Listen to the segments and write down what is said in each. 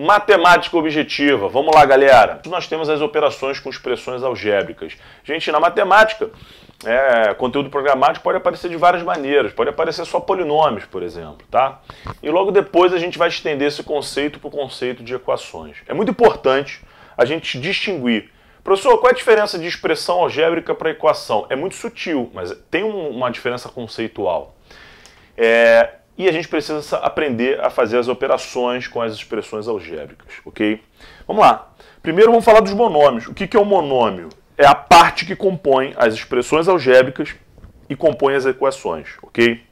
Matemática objetiva. Vamos lá, galera. Nós temos as operações com expressões algébricas. Gente, na matemática, é, conteúdo programático pode aparecer de várias maneiras. Pode aparecer só polinômios, por exemplo, tá? E logo depois a gente vai estender esse conceito para o conceito de equações. É muito importante a gente distinguir Professor, qual é a diferença de expressão algébrica para equação? É muito sutil, mas tem uma diferença conceitual. É, e a gente precisa aprender a fazer as operações com as expressões algébricas, ok? Vamos lá. Primeiro vamos falar dos monômios. O que, é um monômio? É a parte que compõe as expressões algébricas e compõe as equações, ok?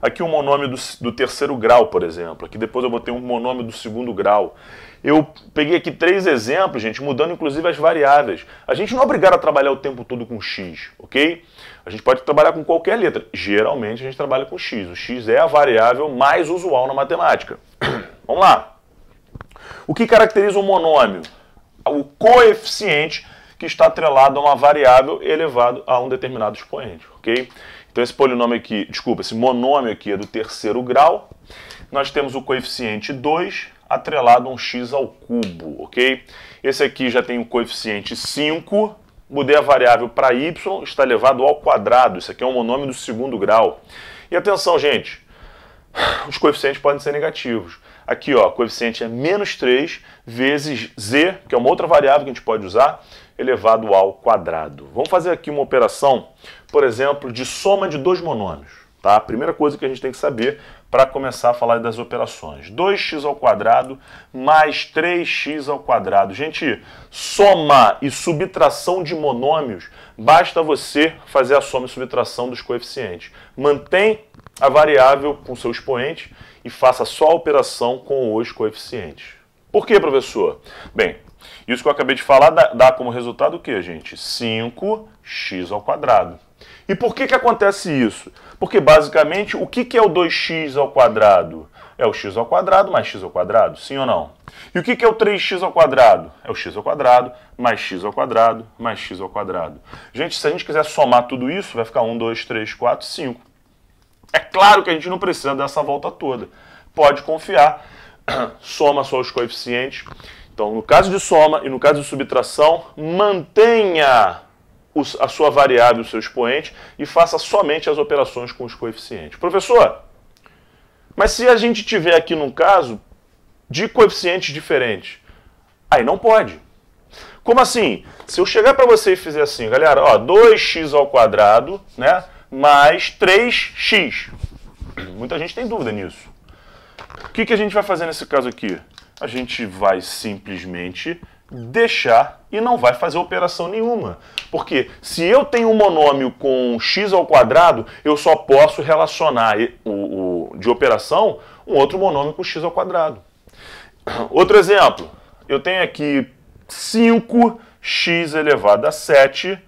Aqui um monômio do, do terceiro grau, por exemplo. Aqui depois eu botei um monômio do segundo grau. Eu peguei aqui três exemplos, gente, mudando inclusive as variáveis. A gente não é obrigado a trabalhar o tempo todo com x, ok? A gente pode trabalhar com qualquer letra. Geralmente a gente trabalha com x. O x é a variável mais usual na matemática. Vamos lá. O que caracteriza um monômio? O coeficiente que está atrelado a uma variável elevado a um determinado expoente, ok? Então esse polinômio aqui, desculpa, esse monômio aqui é do terceiro grau, nós temos o coeficiente 2 atrelado a um x ao cubo, ok? Esse aqui já tem o coeficiente 5, mudei a variável para y, está elevado ao quadrado. Isso aqui é um monômio do segundo grau. E atenção, gente, os coeficientes podem ser negativos. Aqui, ó, o coeficiente é menos 3 vezes z, que é uma outra variável que a gente pode usar, elevado ao quadrado. Vamos fazer aqui uma operação, por exemplo, de soma de dois monômios. Tá? A primeira coisa que a gente tem que saber para começar a falar das operações. 2x ao quadrado mais 3x ao quadrado. Gente, soma e subtração de monômios, basta você fazer a soma e subtração dos coeficientes. Mantém a variável com seu expoente e faça só a operação com os coeficientes. Por que, professor? Bem, isso que eu acabei de falar dá, dá como resultado o quê, gente? 5x ao quadrado. E por que, que acontece isso? Porque basicamente o que, que é o 2x ao quadrado? É o x ao quadrado mais x ao quadrado, sim ou não? E o que, que é o 3x ao quadrado? É o x ao quadrado mais x ao quadrado mais x ao quadrado. Gente, se a gente quiser somar tudo isso, vai ficar 1, 2, 3, 4, 5. É claro que a gente não precisa dessa volta toda. Pode confiar, soma só os coeficientes. Então, no caso de soma e no caso de subtração, mantenha a sua variável, o seu expoente, e faça somente as operações com os coeficientes. Professor, mas se a gente tiver aqui num caso de coeficientes diferentes, aí não pode. Como assim? Se eu chegar para você e fizer assim, galera, ó, 2x ao quadrado, né, mais 3x. Muita gente tem dúvida nisso. O que, que a gente vai fazer nesse caso aqui? A gente vai simplesmente deixar e não vai fazer operação nenhuma. Porque se eu tenho um monômio com x ao quadrado, eu só posso relacionar o, o, de operação um outro monômio com x ao quadrado. Outro exemplo, eu tenho aqui 5x elevado a 7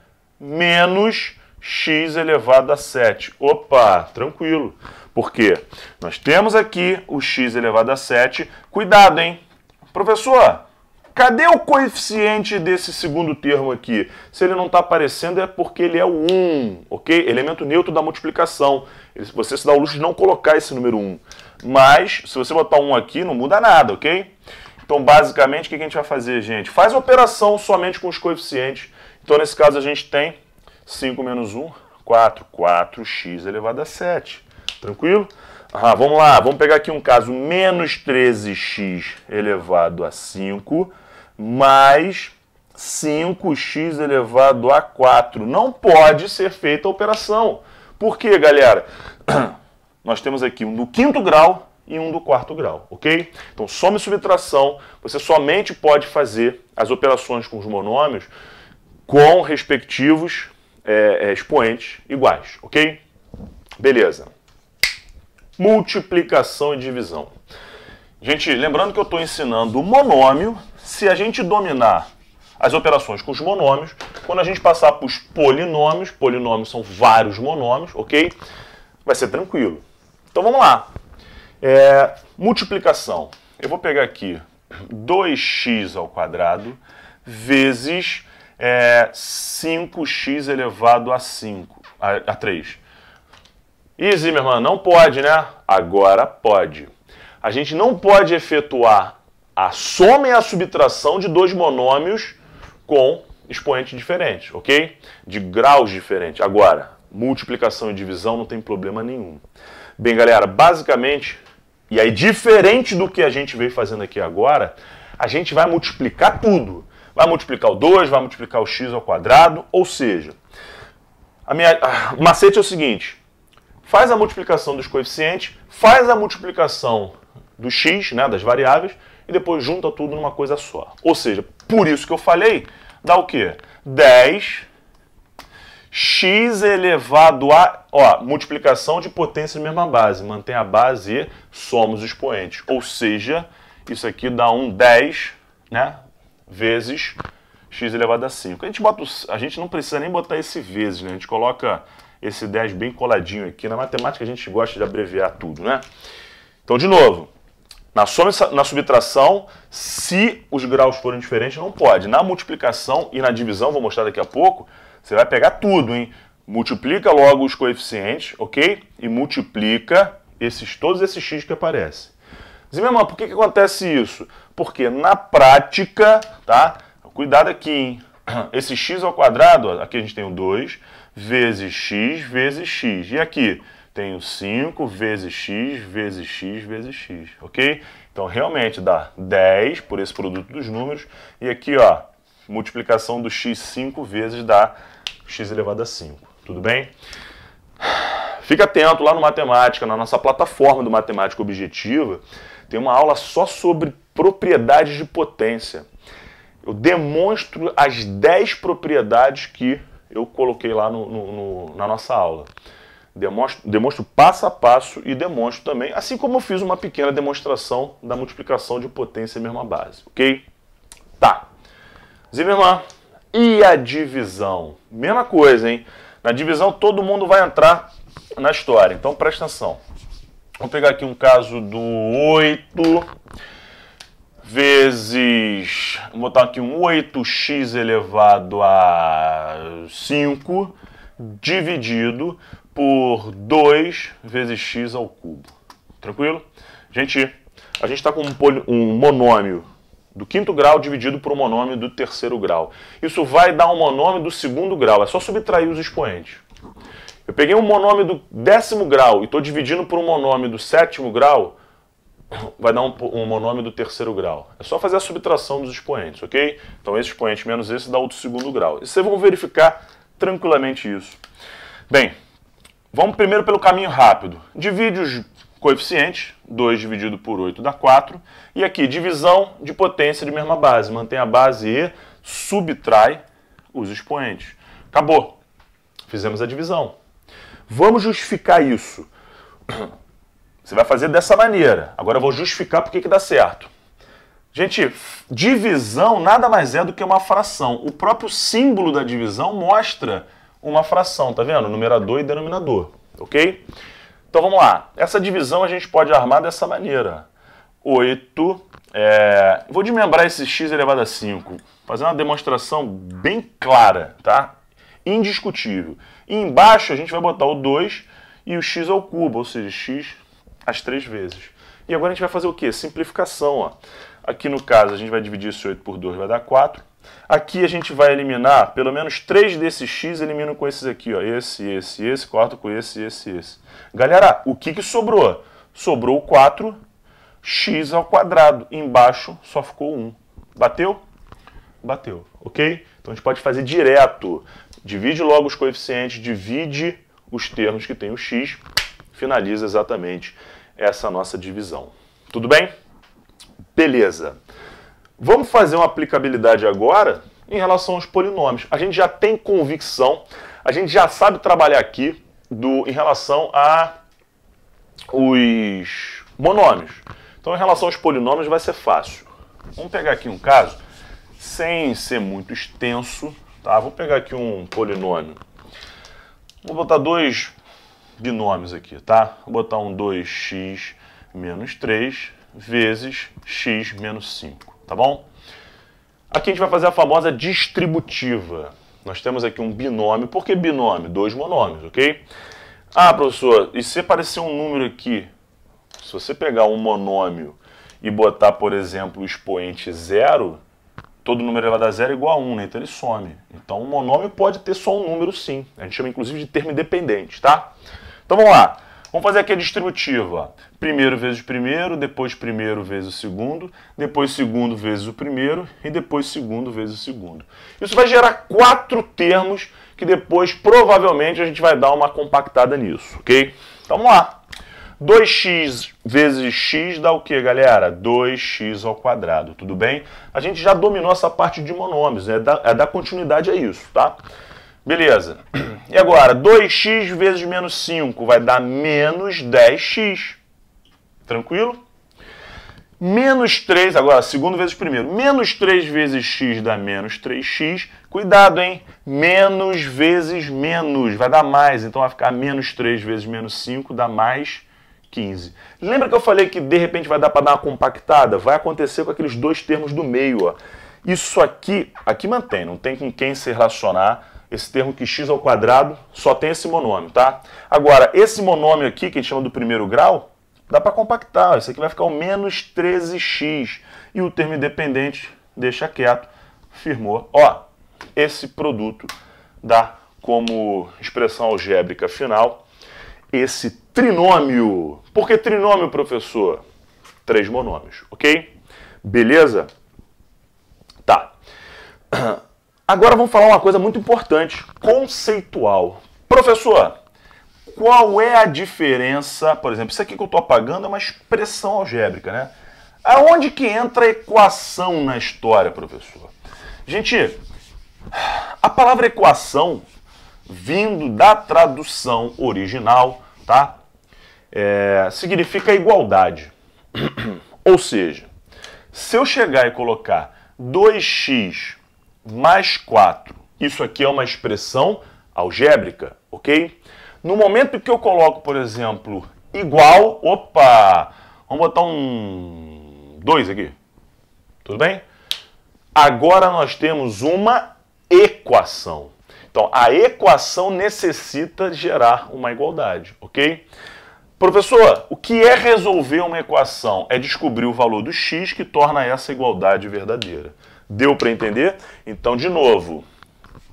menos x elevado a 7. Opa, tranquilo. Porque nós temos aqui o x elevado a 7. Cuidado, hein? Professor, Cadê o coeficiente desse segundo termo aqui? Se ele não está aparecendo é porque ele é o 1, ok? Elemento neutro da multiplicação. Você se dá o luxo de não colocar esse número 1. Mas, se você botar 1 aqui, não muda nada, ok? Então, basicamente, o que a gente vai fazer, gente? Faz operação somente com os coeficientes. Então, nesse caso, a gente tem 5 menos 1, 4, 4x elevado a 7. Tranquilo? Ah, vamos lá, vamos pegar aqui um caso menos 13x elevado a 5 mais 5x elevado a 4. Não pode ser feita a operação. Por quê, galera? Nós temos aqui um do quinto grau e um do quarto grau, ok? Então, soma e subtração, você somente pode fazer as operações com os monômios com respectivos é, é expoentes iguais, ok? Beleza. Multiplicação e divisão. Gente, lembrando que eu estou ensinando o monômio, se a gente dominar as operações com os monômios, quando a gente passar para os polinômios, polinômios são vários monômios, ok? Vai ser tranquilo. Então vamos lá. É, multiplicação. Eu vou pegar aqui 2x ao quadrado vezes é, 5x elevado a 5, a, a 3. Easy, minha irmã, não pode, né? Agora pode. A gente não pode efetuar a soma e a subtração de dois monômios com expoentes diferentes, ok? De graus diferentes. Agora, multiplicação e divisão não tem problema nenhum. Bem, galera, basicamente, e aí diferente do que a gente veio fazendo aqui agora, a gente vai multiplicar tudo. Vai multiplicar o 2, vai multiplicar o x ao quadrado, ou seja, a minha a macete é o seguinte, faz a multiplicação dos coeficientes, faz a multiplicação do x, né, das variáveis, e depois junta tudo numa coisa só. Ou seja, por isso que eu falei, dá o quê? 10 x elevado a, ó, multiplicação de potências na mesma base, mantém a base e somos os expoentes. Ou seja, isso aqui dá um 10, né, vezes x elevado a 5. A gente, bota, a gente não precisa nem botar esse vezes, né? A gente coloca esse 10 bem coladinho aqui. Na matemática a gente gosta de abreviar tudo, né? Então, de novo, na soma na subtração, se os graus forem diferentes, não pode. Na multiplicação e na divisão, vou mostrar daqui a pouco, você vai pegar tudo, hein? Multiplica logo os coeficientes, ok? E multiplica esses, todos esses x que aparecem. irmão, por que, que acontece isso? Porque na prática, tá? Cuidado aqui, hein? Esse x ao quadrado, ó, aqui a gente tem o 2, vezes x, vezes x. E aqui? tenho 5 vezes x vezes x vezes x, ok? Então realmente dá 10 por esse produto dos números e aqui ó, multiplicação do x 5 vezes dá x elevado a 5, tudo bem? Fica atento lá no Matemática, na nossa plataforma do Matemática Objetiva, tem uma aula só sobre propriedades de potência. Eu demonstro as 10 propriedades que eu coloquei lá no, no, no na nossa aula. Demonstro, demonstro passo a passo e demonstro também, assim como eu fiz uma pequena demonstração da multiplicação de potência em mesma base, ok? Tá. Zimmermann, e a divisão? Mesma coisa, hein? Na divisão todo mundo vai entrar na história, então presta atenção. Vou pegar aqui um caso do 8 vezes, vou botar aqui um 8x elevado a 5 dividido por 2 vezes x ao cubo. Tranquilo? Gente, a gente está com um, um monômio do quinto grau dividido por um monômio do terceiro grau. Isso vai dar um monômio do segundo grau. É só subtrair os expoentes. Eu peguei um monômio do décimo grau e estou dividindo por um monômio do sétimo grau, vai dar um, um, monômio do terceiro grau. É só fazer a subtração dos expoentes, ok? Então esse expoente menos esse dá outro segundo grau. E vocês vão verificar tranquilamente isso. Bem, vamos primeiro pelo caminho rápido. Divide os coeficientes, 2 dividido por 8 dá 4, e aqui divisão de potência de mesma base, mantém a base e subtrai os expoentes. Acabou. Fizemos a divisão. Vamos justificar isso. Você vai fazer dessa maneira. Agora eu vou justificar porque que dá certo. Gente, divisão nada mais é do que uma fração. O próprio símbolo da divisão mostra uma fração, tá vendo? Numerador e denominador, ok? Então vamos lá. Essa divisão a gente pode armar dessa maneira. 8, é... vou desmembrar esse x elevado a 5, fazer uma demonstração bem clara, tá? Indiscutível. E embaixo a gente vai botar o 2 e o x ao cubo, ou seja, x as três vezes. E agora a gente vai fazer o quê? Simplificação. Ó. Aqui no caso a gente vai dividir esse 8 por 2, vai dar 4. Aqui a gente vai eliminar pelo menos 3 desses x, elimino com esses aqui. Ó. Esse, esse, esse, corto com esse, esse, esse. Galera, o que, que sobrou? Sobrou 4 x ao quadrado. Embaixo só ficou 1. Bateu? Bateu, ok? Então a gente pode fazer direto. Divide logo os coeficientes, divide os termos que tem o x, finaliza exatamente essa nossa divisão. Tudo bem? Beleza. Vamos fazer uma aplicabilidade agora em relação aos polinômios. A gente já tem convicção, a gente já sabe trabalhar aqui do, em relação a os monômios. Então, em relação aos polinômios, vai ser fácil. Vamos pegar aqui um caso, sem ser muito extenso, tá? Vou pegar aqui um polinômio. Vou botar dois de nomes aqui, tá? Vou botar um 2x menos 3 vezes x menos 5, tá bom? Aqui a gente vai fazer a famosa distributiva. Nós temos aqui um binômio. Por que binômio? Dois monômios, ok? Ah, professor, e se aparecer um número aqui, se você pegar um monômio e botar, por exemplo, o expoente zero, todo número elevado a zero é igual a 1, um, né? Então ele some. Então um monômio pode ter só um número sim. A gente chama inclusive de termo independente, tá? Então vamos lá. Vamos fazer aqui a distributiva. Primeiro vezes o primeiro, depois primeiro vezes o segundo, depois segundo vezes o primeiro e depois segundo vezes o segundo. Isso vai gerar quatro termos que depois provavelmente a gente vai dar uma compactada nisso, ok? Então vamos lá. 2x vezes x dá o que, galera? 2x ao quadrado, tudo bem? A gente já dominou essa parte de monômios, é dar, é continuidade a isso, tá? Beleza. E agora, 2x vezes menos 5 vai dar menos 10x. Tranquilo? Menos 3, agora, segundo vezes primeiro. Menos 3 vezes x dá menos 3x. Cuidado, hein? Menos vezes menos vai dar mais. Então vai ficar menos 3 vezes menos 5 dá mais 15. Lembra que eu falei que de repente vai dar para dar uma compactada? Vai acontecer com aqueles dois termos do meio. Ó. Isso aqui, aqui mantém, não tem com quem se relacionar esse termo que x ao quadrado só tem esse monômio, tá? Agora, esse monômio aqui, que a gente chama do primeiro grau, dá para compactar. Esse aqui vai ficar o menos 13x. E o termo independente deixa quieto, firmou. Ó, esse produto dá como expressão algébrica final esse trinômio. Por que trinômio, professor? Três monômios, ok? Beleza? Tá. Agora vamos falar uma coisa muito importante, conceitual. Professor, qual é a diferença, por exemplo, isso aqui que eu estou apagando é uma expressão algébrica, né? Aonde que entra a equação na história, professor? Gente, a palavra equação, vindo da tradução original, tá? É, significa igualdade. Ou seja, se eu chegar e colocar 2x mais 4. Isso aqui é uma expressão algébrica, ok? No momento que eu coloco, por exemplo, igual, opa, vamos botar um 2 aqui, tudo bem? Agora nós temos uma equação. Então, a equação necessita gerar uma igualdade, ok? Professor, o que é resolver uma equação? É descobrir o valor do x que torna essa igualdade verdadeira. Deu para entender? Então, de novo,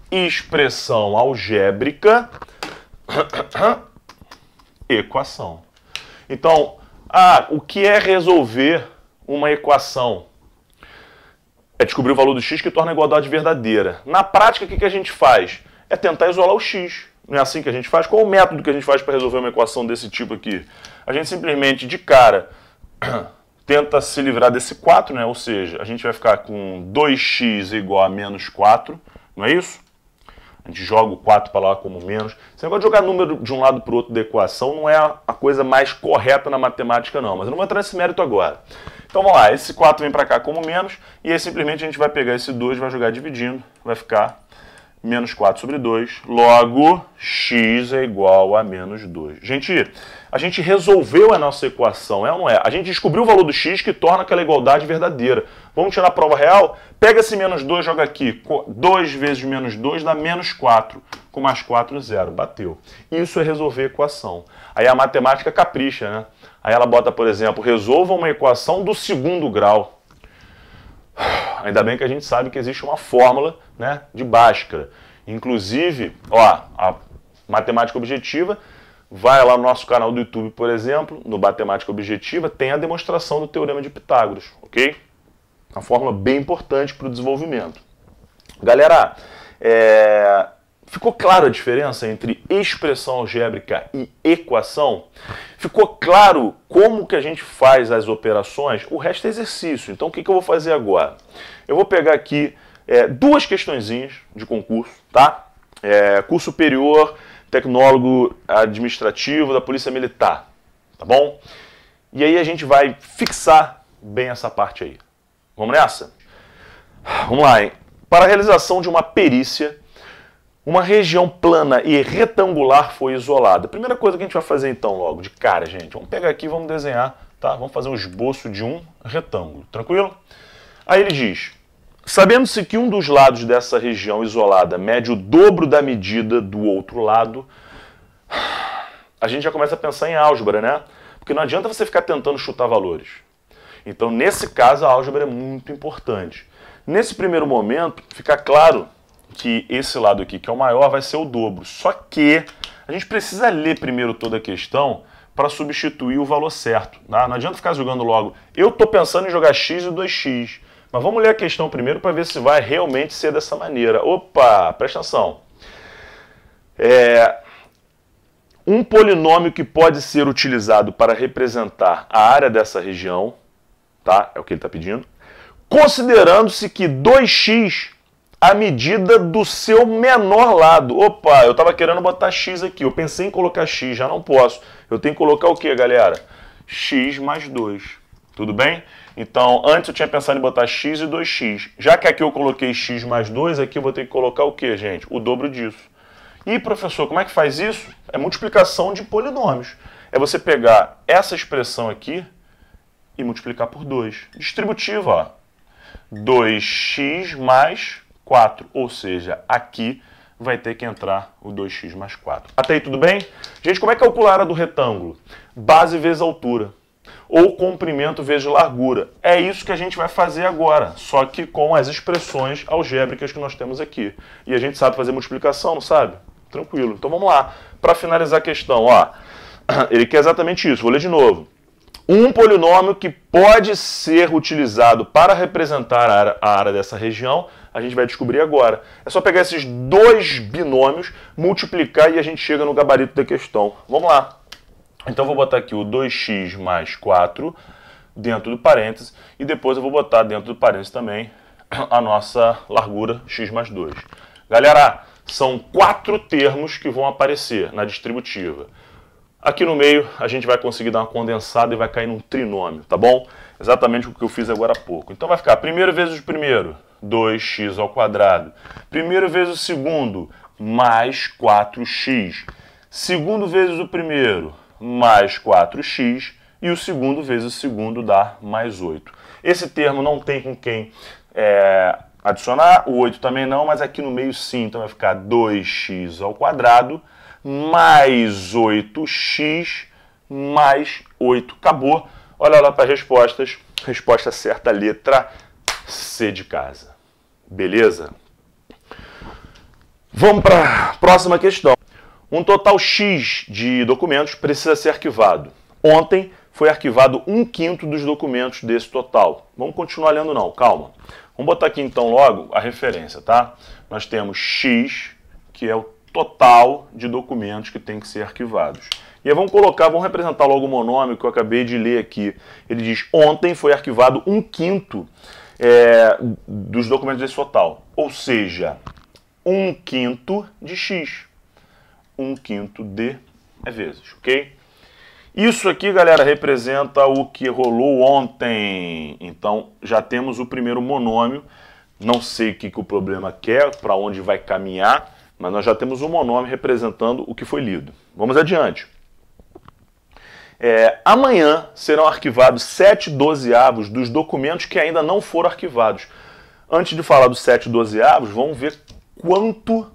expressão algébrica, equação. Então, ah, o que é resolver uma equação? É descobrir o valor do x que torna a igualdade verdadeira. Na prática, o que a gente faz? É tentar isolar o x. Não é assim que a gente faz? Qual o método que a gente faz para resolver uma equação desse tipo aqui? A gente simplesmente, de cara, tenta se livrar desse 4, né? ou seja, a gente vai ficar com 2x igual a menos 4, não é isso? A gente joga o 4 para lá como menos. Você de jogar número de um lado para o outro da equação, não é a coisa mais correta na matemática não, mas eu não vou entrar nesse mérito agora. Então vamos lá, esse 4 vem para cá como menos, e aí simplesmente a gente vai pegar esse 2, vai jogar dividindo, vai ficar menos 4 sobre 2, logo x é igual a menos 2. Gente, a gente resolveu a nossa equação, é ou não é? A gente descobriu o valor do x que torna aquela igualdade verdadeira. Vamos tirar a prova real? pega esse menos 2, joga aqui. 2 vezes menos 2 dá menos 4. Com mais 4, zero. Bateu. Isso é resolver a equação. Aí a matemática capricha, né? Aí ela bota, por exemplo, resolva uma equação do segundo grau. Ainda bem que a gente sabe que existe uma fórmula né, de Bhaskara. Inclusive, ó, a matemática objetiva Vai lá no nosso canal do YouTube, por exemplo, no Matemática Objetiva, tem a demonstração do Teorema de Pitágoras, ok? Uma fórmula bem importante para o desenvolvimento. Galera, é... ficou claro a diferença entre expressão algébrica e equação? Ficou claro como que a gente faz as operações? O resto é exercício. Então, o que, que eu vou fazer agora? Eu vou pegar aqui é, duas questõezinhas de concurso, tá? É, curso superior, tecnólogo administrativo da Polícia Militar, tá bom? E aí a gente vai fixar bem essa parte aí. Vamos nessa? Vamos lá, hein? Para a realização de uma perícia, uma região plana e retangular foi isolada. Primeira coisa que a gente vai fazer então logo, de cara, gente, vamos pegar aqui e vamos desenhar, tá? Vamos fazer um esboço de um retângulo, tranquilo? Aí ele diz, Sabendo-se que um dos lados dessa região isolada mede o dobro da medida do outro lado, a gente já começa a pensar em álgebra, né? Porque não adianta você ficar tentando chutar valores. Então, nesse caso, a álgebra é muito importante. Nesse primeiro momento, fica claro que esse lado aqui, que é o maior, vai ser o dobro. Só que a gente precisa ler primeiro toda a questão para substituir o valor certo. Tá? Não adianta ficar jogando logo. Eu estou pensando em jogar x e 2x. Mas vamos ler a questão primeiro para ver se vai realmente ser dessa maneira. Opa, presta atenção. É, um polinômio que pode ser utilizado para representar a área dessa região, tá? É o que ele está pedindo. Considerando-se que 2x a medida do seu menor lado. Opa, eu estava querendo botar x aqui. Eu pensei em colocar x, já não posso. Eu tenho que colocar o que, galera? x mais 2. Tudo bem? Então, antes eu tinha pensado em botar x e 2x. Já que aqui eu coloquei x mais 2, aqui eu vou ter que colocar o quê, gente? O dobro disso. E, professor, como é que faz isso? É multiplicação de polinômios. É você pegar essa expressão aqui e multiplicar por 2. Distributiva, ó. 2x mais 4, ou seja, aqui vai ter que entrar o 2x mais 4. Até aí tudo bem? Gente, como é calcular a do retângulo? Base vezes altura ou comprimento vezes largura. É isso que a gente vai fazer agora, só que com as expressões algébricas que nós temos aqui. E a gente sabe fazer multiplicação, não sabe? Tranquilo. Então vamos lá. Para finalizar a questão, ó, ele quer exatamente isso. Vou ler de novo. Um polinômio que pode ser utilizado para representar a área, a área dessa região, a gente vai descobrir agora. É só pegar esses dois binômios, multiplicar e a gente chega no gabarito da questão. Vamos lá. Então vou botar aqui o 2x mais 4 dentro do parênteses e depois eu vou botar dentro do parênteses também a nossa largura x mais 2. Galera, são quatro termos que vão aparecer na distributiva. Aqui no meio a gente vai conseguir dar uma condensada e vai cair num trinômio, tá bom? Exatamente o que eu fiz agora há pouco. Então vai ficar primeiro vezes o primeiro, 2x ao quadrado. Primeiro vezes o segundo, mais 4x. Segundo vezes o primeiro, mais 4x e o segundo vezes o segundo dá mais 8. Esse termo não tem com quem é, adicionar, o 8 também não, mas aqui no meio sim, então vai ficar 2x ao quadrado mais 8x mais 8. Acabou. Olha lá para as respostas. Resposta certa, letra C de casa. Beleza? Vamos para a próxima questão. Um total X de documentos precisa ser arquivado. Ontem foi arquivado um quinto dos documentos desse total. Vamos continuar lendo não, calma. Vamos botar aqui então logo a referência, tá? Nós temos X, que é o total de documentos que tem que ser arquivados. E aí vamos colocar, vamos representar logo o monômio que eu acabei de ler aqui. Ele diz, ontem foi arquivado um quinto é, dos documentos desse total. Ou seja, um quinto de X. 1 quinto de vezes, ok? Isso aqui, galera, representa o que rolou ontem. Então, já temos o primeiro monômio. Não sei o que, que o problema quer, para onde vai caminhar, mas nós já temos um monômio representando o que foi lido. Vamos adiante. É, amanhã serão arquivados 7 dozeavos dos documentos que ainda não foram arquivados. Antes de falar dos 7 dozeavos, vamos ver quanto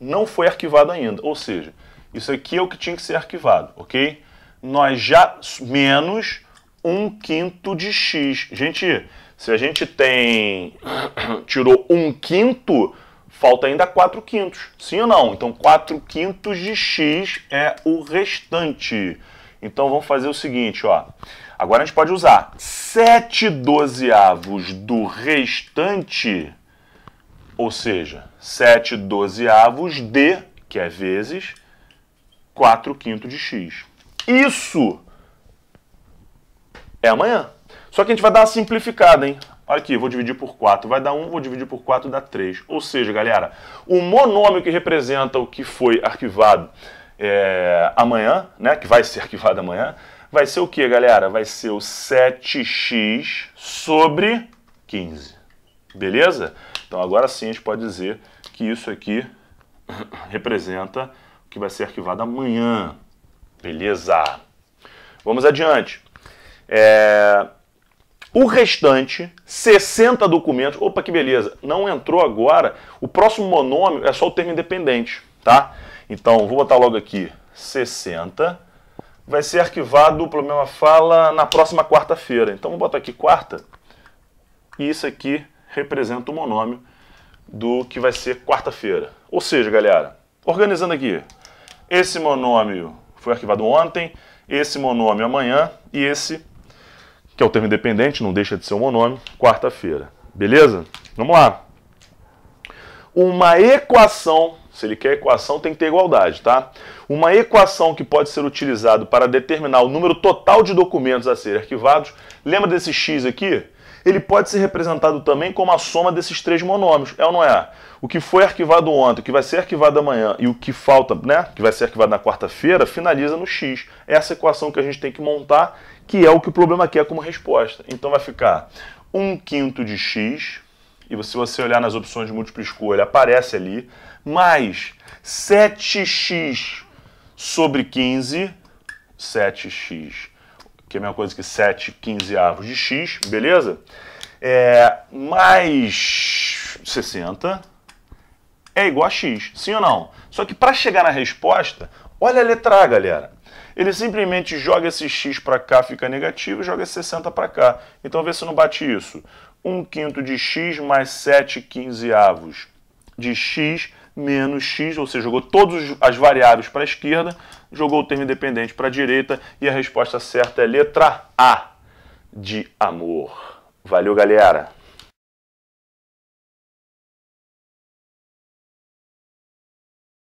não foi arquivado ainda. Ou seja, isso aqui é o que tinha que ser arquivado, ok? Nós já menos um quinto de x. Gente, se a gente tem tirou um quinto, falta ainda 4 quintos. Sim ou não? Então 4 quintos de x é o restante. Então vamos fazer o seguinte, ó. Agora a gente pode usar 7 dozeavos do restante ou seja, 7 dozeavos de, que é vezes, 4 quintos de x. Isso é amanhã. Só que a gente vai dar uma simplificada, hein? Olha aqui, vou dividir por 4, vai dar 1, vou dividir por 4, dá 3. Ou seja, galera, o monômio que representa o que foi arquivado é, amanhã, né, que vai ser arquivado amanhã, vai ser o que, galera? Vai ser o 7x sobre 15. Beleza? Então agora sim a gente pode dizer que isso aqui representa o que vai ser arquivado amanhã. Beleza. Vamos adiante. É... O restante, 60 documentos. Opa, que beleza. Não entrou agora. O próximo monômio é só o termo independente, tá? Então, vou botar logo aqui 60. Vai ser arquivado o problema fala na próxima quarta-feira. Então, vou botar aqui quarta. E isso aqui representa o monômio do que vai ser quarta-feira. Ou seja, galera, organizando aqui, esse monômio foi arquivado ontem, esse monômio amanhã e esse, que é o termo independente, não deixa de ser um monômio, quarta-feira. Beleza? Vamos lá. Uma equação, se ele quer equação, tem que ter igualdade, tá? Uma equação que pode ser utilizada para determinar o número total de documentos a serem arquivados. Lembra desse x aqui? ele pode ser representado também como a soma desses três monômios, é ou não é? O que foi arquivado ontem, o que vai ser arquivado amanhã e o que falta, né, que vai ser arquivado na quarta-feira, finaliza no x. Essa equação que a gente tem que montar, que é o que o problema quer é como resposta. Então vai ficar 1 quinto de x, e se você olhar nas opções de múltipla escolha, aparece ali, mais 7x sobre 15, 7x que é a mesma coisa que 7 quinzeavos de x, beleza? É, mais 60 é igual a x, sim ou não? Só que para chegar na resposta, olha a letra A, galera. Ele simplesmente joga esse x para cá, fica negativo, e joga esse 60 para cá. Então vê se não bate isso. 1 quinto de x mais 7 quinzeavos de x menos x, ou seja, jogou todas as variáveis para a esquerda, jogou o termo independente para a direita e a resposta certa é letra A, de amor. Valeu, galera!